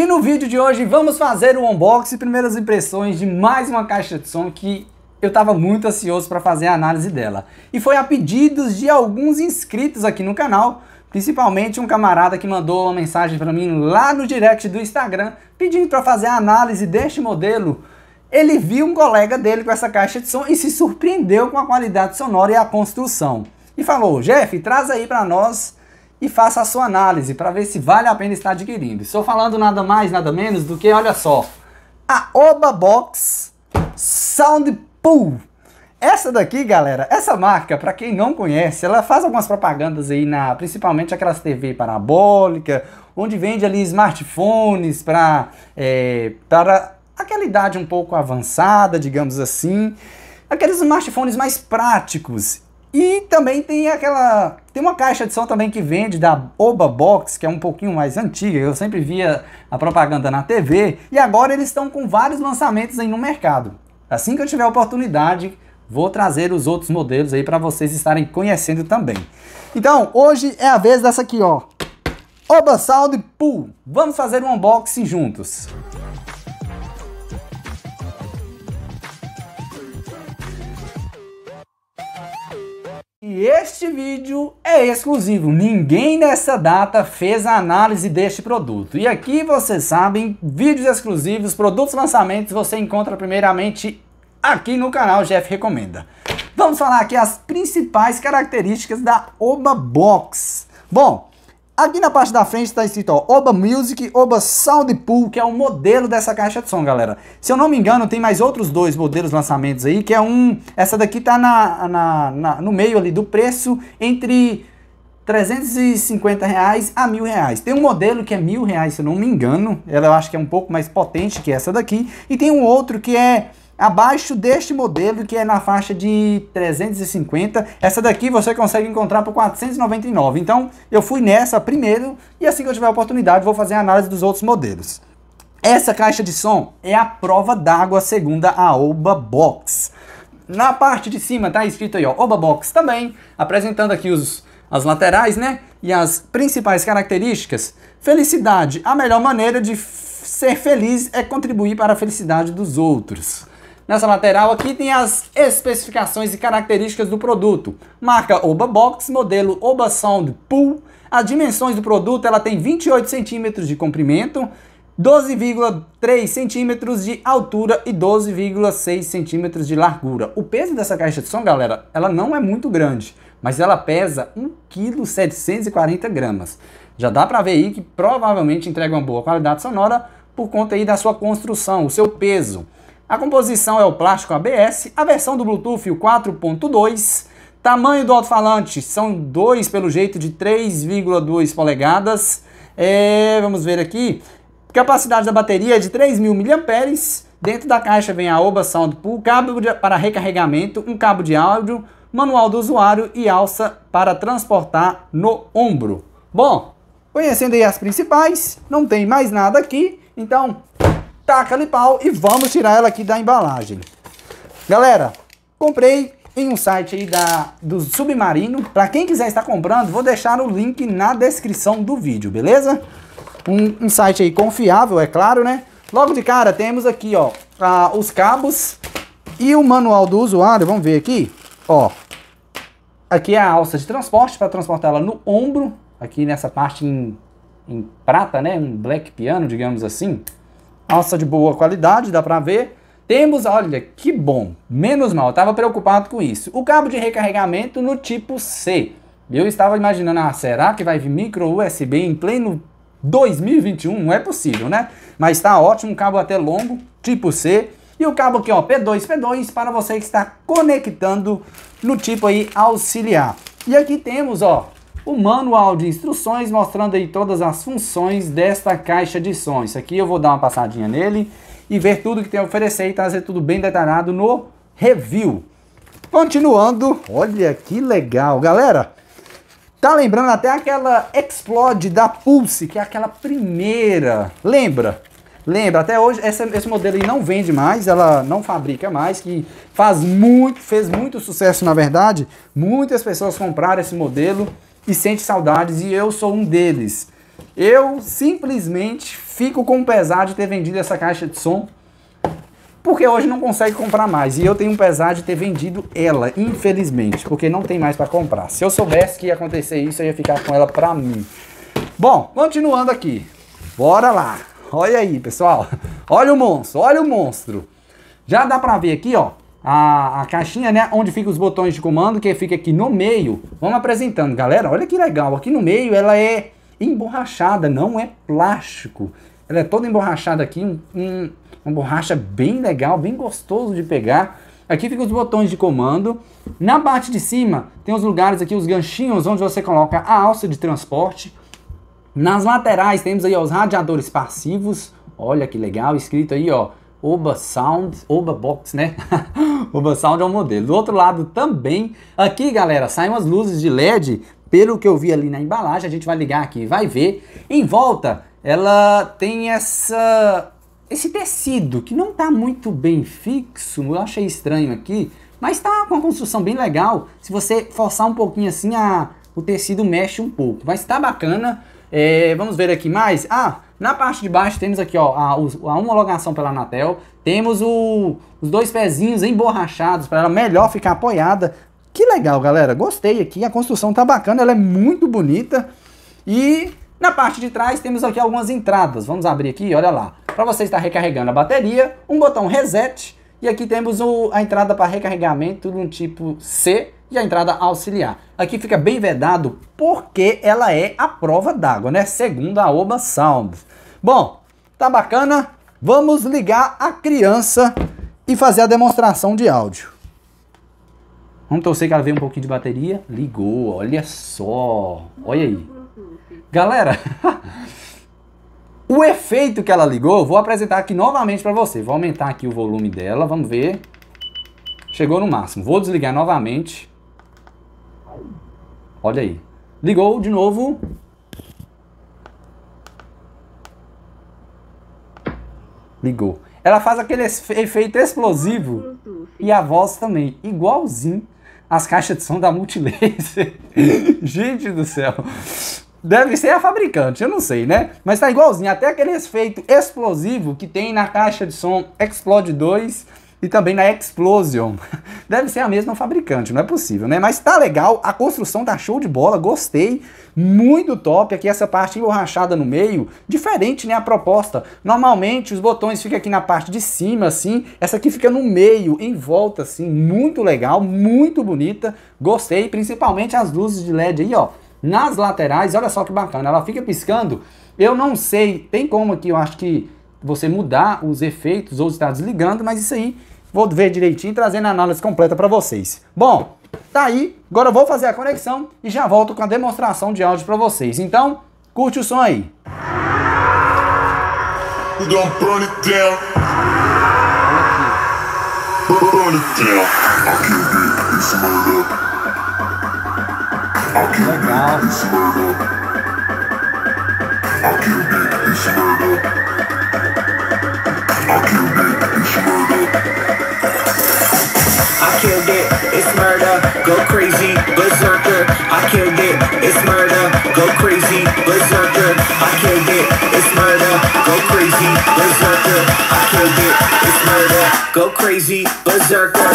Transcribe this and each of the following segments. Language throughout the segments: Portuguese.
E no vídeo de hoje vamos fazer o unboxing, e primeiras impressões de mais uma caixa de som que eu estava muito ansioso para fazer a análise dela. E foi a pedidos de alguns inscritos aqui no canal, principalmente um camarada que mandou uma mensagem para mim lá no direct do Instagram pedindo para fazer a análise deste modelo. Ele viu um colega dele com essa caixa de som e se surpreendeu com a qualidade sonora e a construção. E falou, Jeff, traz aí para nós e faça a sua análise para ver se vale a pena estar adquirindo. Estou falando nada mais, nada menos do que, olha só, a Oba Box Sound Pool Essa daqui, galera, essa marca, para quem não conhece, ela faz algumas propagandas aí na, principalmente aquelas TV parabólica, onde vende ali smartphones para é, para aquela idade um pouco avançada, digamos assim, aqueles smartphones mais práticos. E também tem aquela. Tem uma caixa de som também que vende da Oba Box, que é um pouquinho mais antiga. Eu sempre via a propaganda na TV. E agora eles estão com vários lançamentos aí no mercado. Assim que eu tiver oportunidade, vou trazer os outros modelos aí para vocês estarem conhecendo também. Então, hoje é a vez dessa aqui, ó. Oba Sound Pool. Vamos fazer um unboxing juntos. este vídeo é exclusivo. Ninguém nessa data fez a análise deste produto. E aqui vocês sabem, vídeos exclusivos, produtos lançamentos, você encontra primeiramente aqui no canal Jeff Recomenda. Vamos falar aqui as principais características da Oba Box. Bom, Aqui na parte da frente está escrito ó, Oba Music, Oba Sound Pool, que é o modelo dessa caixa de som, galera. Se eu não me engano, tem mais outros dois modelos lançamentos aí, que é um... Essa daqui tá na, na, na no meio ali do preço, entre 350 reais a mil reais. Tem um modelo que é mil reais, se eu não me engano. Ela eu acho que é um pouco mais potente que essa daqui. E tem um outro que é abaixo deste modelo que é na faixa de 350. Essa daqui você consegue encontrar por 499. Então eu fui nessa primeiro e assim que eu tiver a oportunidade vou fazer a análise dos outros modelos. Essa caixa de som é a prova d'água segundo a Oba Box. Na parte de cima tá escrito aí ó, Oba Box também, apresentando aqui os, as laterais, né? E as principais características. Felicidade, a melhor maneira de ser feliz é contribuir para a felicidade dos outros. Nessa lateral aqui tem as especificações e características do produto. Marca Oba Box, modelo Oba Sound Pool. As dimensões do produto, ela tem 28 centímetros de comprimento, 12,3 centímetros de altura e 12,6 centímetros de largura. O peso dessa caixa de som, galera, ela não é muito grande, mas ela pesa 1,740 gramas. Já dá para ver aí que provavelmente entrega uma boa qualidade sonora por conta aí da sua construção, o seu peso. A composição é o plástico ABS, a versão do Bluetooth 4.2, tamanho do alto-falante são dois pelo jeito de 3,2 polegadas. É, vamos ver aqui. Capacidade da bateria é de 3.000 mAh. Dentro da caixa vem a Oba Sound Pool, cabo de, para recarregamento, um cabo de áudio, manual do usuário e alça para transportar no ombro. Bom, conhecendo aí as principais, não tem mais nada aqui, então taca-lhe pau e vamos tirar ela aqui da embalagem. Galera, comprei em um site aí da, do Submarino. Para quem quiser estar comprando, vou deixar o link na descrição do vídeo, beleza? Um, um site aí confiável, é claro, né? Logo de cara, temos aqui, ó, a, os cabos e o manual do usuário. Vamos ver aqui, ó. Aqui é a alça de transporte, para transportar ela no ombro, aqui nessa parte em, em prata, né? Um black piano, digamos assim alça de boa qualidade, dá para ver. Temos, olha, que bom, menos mal, Tava preocupado com isso. O cabo de recarregamento no tipo C. Eu estava imaginando, ah, será que vai vir micro USB em pleno 2021? Não é possível, né? Mas está ótimo, cabo até longo, tipo C. E o cabo aqui, ó, P2, P2, para você que está conectando no tipo aí auxiliar. E aqui temos, ó, o manual de instruções mostrando aí todas as funções desta caixa de som. Isso aqui eu vou dar uma passadinha nele e ver tudo que tem a oferecer e trazer tudo bem detalhado no review. Continuando, olha que legal, galera. Tá lembrando até aquela Explode da Pulse, que é aquela primeira. Lembra? Lembra, até hoje essa, esse modelo aí não vende mais, ela não fabrica mais, que faz muito, fez muito sucesso na verdade. Muitas pessoas compraram esse modelo e sente saudades e eu sou um deles. Eu simplesmente fico com pesar de ter vendido essa caixa de som porque hoje não consegue comprar mais e eu tenho um pesar de ter vendido ela, infelizmente, porque não tem mais para comprar. Se eu soubesse que ia acontecer isso, eu ia ficar com ela para mim. Bom, continuando aqui. Bora lá. Olha aí, pessoal. Olha o monstro, olha o monstro. Já dá para ver aqui, ó, a, a caixinha, né? Onde fica os botões de comando, que fica aqui no meio. Vamos apresentando, galera. Olha que legal. Aqui no meio ela é emborrachada, não é plástico. Ela é toda emborrachada aqui, um, um, uma borracha bem legal, bem gostoso de pegar. Aqui ficam os botões de comando. Na parte de cima tem os lugares aqui, os ganchinhos, onde você coloca a alça de transporte. Nas laterais temos aí ó, os radiadores passivos. Olha que legal, escrito aí ó, Oba Sound, Oba Box, né? Oba Sound é um modelo. Do outro lado também, aqui galera, saem umas luzes de LED, pelo que eu vi ali na embalagem, a gente vai ligar aqui, vai ver. Em volta, ela tem essa esse tecido que não está muito bem fixo, eu achei estranho aqui, mas está com uma construção bem legal. Se você forçar um pouquinho assim, a, o tecido mexe um pouco, mas está bacana. É, vamos ver aqui mais. Ah, na parte de baixo temos aqui ó, a, a homologação pela Anatel, temos o, os dois pezinhos emborrachados para ela melhor ficar apoiada. Que legal, galera. Gostei aqui, a construção tá bacana, ela é muito bonita. E na parte de trás temos aqui algumas entradas. Vamos abrir aqui, olha lá. Para você estar recarregando a bateria, um botão reset e aqui temos o, a entrada para recarregamento de um tipo C e a entrada auxiliar. Aqui fica bem vedado porque ela é a prova d'água, né? Segundo a Oba Sound. Bom, tá bacana? Vamos ligar a criança e fazer a demonstração de áudio. Vamos torcer que ela veio um pouquinho de bateria. Ligou, olha só. Olha aí. Galera, o efeito que ela ligou, vou apresentar aqui novamente para você. Vou aumentar aqui o volume dela, vamos ver. Chegou no máximo. Vou desligar novamente. Olha aí. Ligou de novo. Ligou. Ela faz aquele efeito explosivo e a voz também, igualzinho as caixas de som da Multilaser. Gente do céu. Deve ser a fabricante, eu não sei, né? Mas tá igualzinho, até aquele efeito explosivo que tem na caixa de som Explode 2 e também na Explosion. Deve ser a mesma fabricante, não é possível, né? Mas tá legal, a construção tá show de bola, gostei, muito top aqui essa parte emborrachada no meio, diferente, né, a proposta. Normalmente os botões ficam aqui na parte de cima, assim, essa aqui fica no meio, em volta, assim, muito legal, muito bonita, gostei, principalmente as luzes de LED aí, ó, nas laterais, olha só que bacana, ela fica piscando, eu não sei, tem como aqui, eu acho que você mudar os efeitos ou estar desligando, mas isso aí Vou ver direitinho e trazendo a análise completa para vocês. Bom, tá aí. Agora eu vou fazer a conexão e já volto com a demonstração de áudio para vocês. Então, curte o som aí. Don't I killed it, it's murder, go crazy, berserker. I killed it, it's murder, go crazy, berserker. I killed it, it's murder, go crazy, berserker. I killed it, it's murder, go crazy, berserker.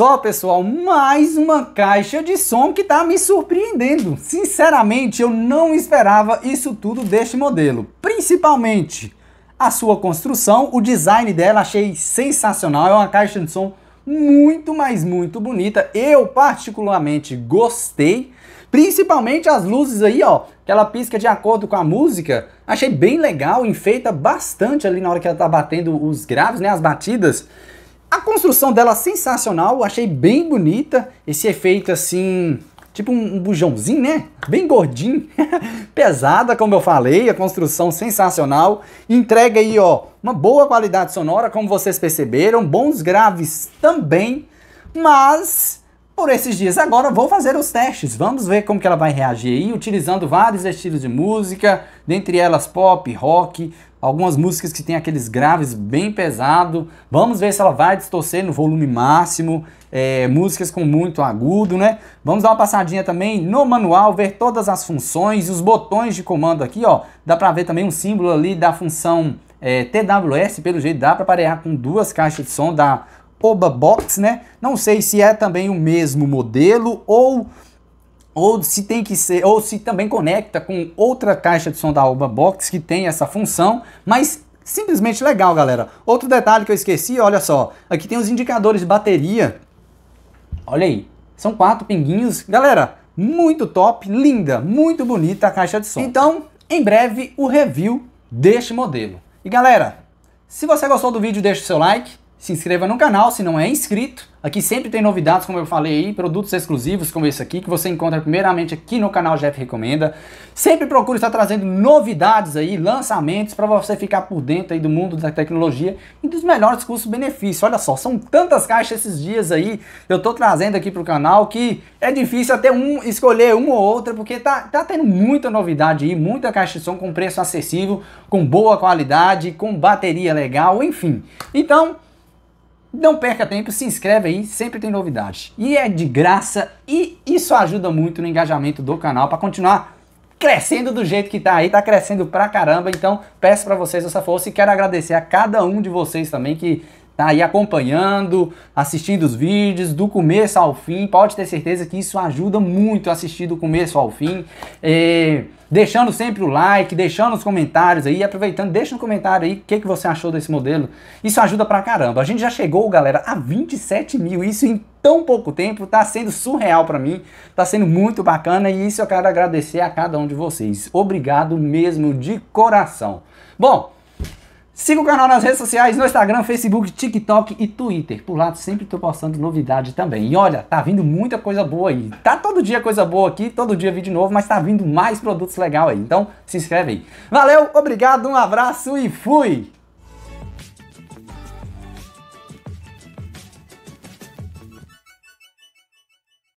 só, pessoal, mais uma caixa de som que está me surpreendendo. Sinceramente, eu não esperava isso tudo deste modelo. Principalmente a sua construção, o design dela achei sensacional. É uma caixa de som muito, mas muito bonita. Eu particularmente gostei. Principalmente as luzes aí, ó, que ela pisca de acordo com a música. Achei bem legal, enfeita bastante ali na hora que ela tá batendo os graves, né, as batidas. A construção dela sensacional, achei bem bonita, esse efeito assim, tipo um, bujãozinho, né? Bem gordinho, pesada, como eu falei, a construção sensacional. Entrega aí, ó, uma boa qualidade sonora, como vocês perceberam, bons graves também, mas por esses dias. Agora vou fazer os testes, vamos ver como que ela vai reagir aí, utilizando vários estilos de música, dentre elas pop, rock, algumas músicas que tem aqueles graves bem pesado. Vamos ver se ela vai distorcer no volume máximo, é, músicas com muito agudo, né? Vamos dar uma passadinha também no manual, ver todas as funções, os botões de comando aqui, ó. Dá pra ver também um símbolo ali da função é, TWS, pelo jeito dá para parear com duas caixas de som da Oba Box, né? Não sei se é também o mesmo modelo ou ou se tem que ser, ou se também conecta com outra caixa de som da Oba Box que tem essa função, mas simplesmente legal, galera. Outro detalhe que eu esqueci, olha só, aqui tem os indicadores de bateria. Olha aí, são quatro pinguinhos. Galera, muito top, linda, muito bonita a caixa de som. Então, em breve o review deste modelo. E galera, se você gostou do vídeo, deixa o seu like se inscreva no canal se não é inscrito. Aqui sempre tem novidades, como eu falei aí, produtos exclusivos como esse aqui, que você encontra primeiramente aqui no canal Jeff Recomenda. Sempre procure estar trazendo novidades aí, lançamentos, para você ficar por dentro aí do mundo da tecnologia e dos melhores custos-benefícios. Olha só, são tantas caixas esses dias aí, eu tô trazendo aqui pro canal, que é difícil até um escolher uma ou outra, porque tá, tá tendo muita novidade aí, muita caixa de som com preço acessível, com boa qualidade, com bateria legal, enfim. Então... Não perca tempo, se inscreve aí, sempre tem novidade. E é de graça e isso ajuda muito no engajamento do canal para continuar crescendo do jeito que tá aí, tá crescendo pra caramba. Então, peço para vocês essa força e quero agradecer a cada um de vocês também que tá aí acompanhando, assistindo os vídeos do começo ao fim, pode ter certeza que isso ajuda muito assistir do começo ao fim. É, deixando sempre o like, deixando os comentários aí, aproveitando, deixa no comentário aí o que, que você achou desse modelo. Isso ajuda pra caramba. A gente já chegou, galera, a 27 mil, isso em tão pouco tempo, tá sendo surreal para mim, tá sendo muito bacana e isso eu quero agradecer a cada um de vocês. Obrigado mesmo de coração. Bom, Siga o canal nas redes sociais, no Instagram, Facebook, TikTok e Twitter. Por lá sempre estou postando novidade também. E olha, tá vindo muita coisa boa aí. Tá todo dia coisa boa aqui, todo dia vídeo novo, mas tá vindo mais produtos legal aí. Então se inscreve aí. Valeu, obrigado, um abraço e fui!